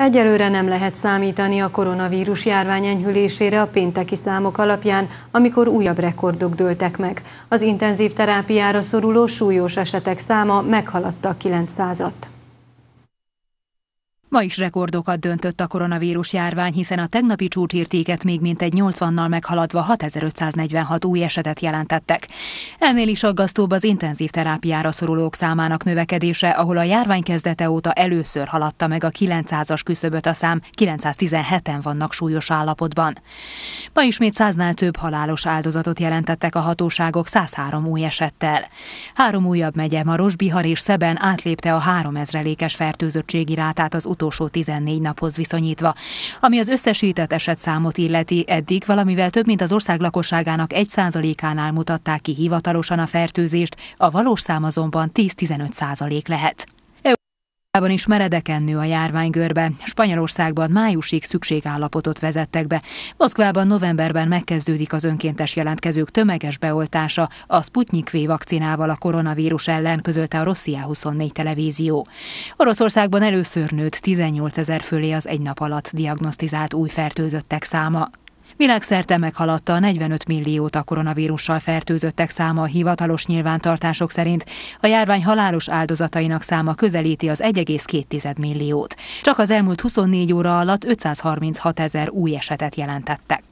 Egyelőre nem lehet számítani a koronavírus járvány enyhülésére a pénteki számok alapján, amikor újabb rekordok dőltek meg. Az intenzív terápiára szoruló súlyos esetek száma meghaladta a 900-at. Ma is rekordokat döntött a koronavírus járvány, hiszen a tegnapi csúcsértéket még mintegy 80-nal meghaladva 6546 új esetet jelentettek. Ennél is aggasztóbb az intenzív terápiára szorulók számának növekedése, ahol a járvány kezdete óta először haladta meg a 900-as küszöböt a szám, 917-en vannak súlyos állapotban. Ma ismét 100-nál több halálos áldozatot jelentettek a hatóságok 103 új esettel. Három újabb megye, Maros, Bihar és Szeben átlépte a 3000 lékes fertőzöttségi rátát az utolsó 14 naphoz viszonyítva. Ami az összesített esetszámot illeti, eddig valamivel több, mint az ország lakosságának 1%-ánál mutatták ki hivatalosan a fertőzést, a valós szám azonban 10-15% lehet. Európában is meredeken nő a járvány görbe. Spanyolországban májusig szükségállapotot vezettek be. Moszkvában novemberben megkezdődik az önkéntes jelentkezők tömeges beoltása a Sputnik V vakcinával a koronavírus ellen közölte a Rosszia 24 televízió. Oroszországban először nőtt 18 ezer fölé az egy nap alatt diagnosztizált új fertőzöttek száma. Világszerte meghaladta a 45 milliót a koronavírussal fertőzöttek száma a hivatalos nyilvántartások szerint. A járvány halálos áldozatainak száma közelíti az 1,2 milliót. Csak az elmúlt 24 óra alatt 536 ezer új esetet jelentettek.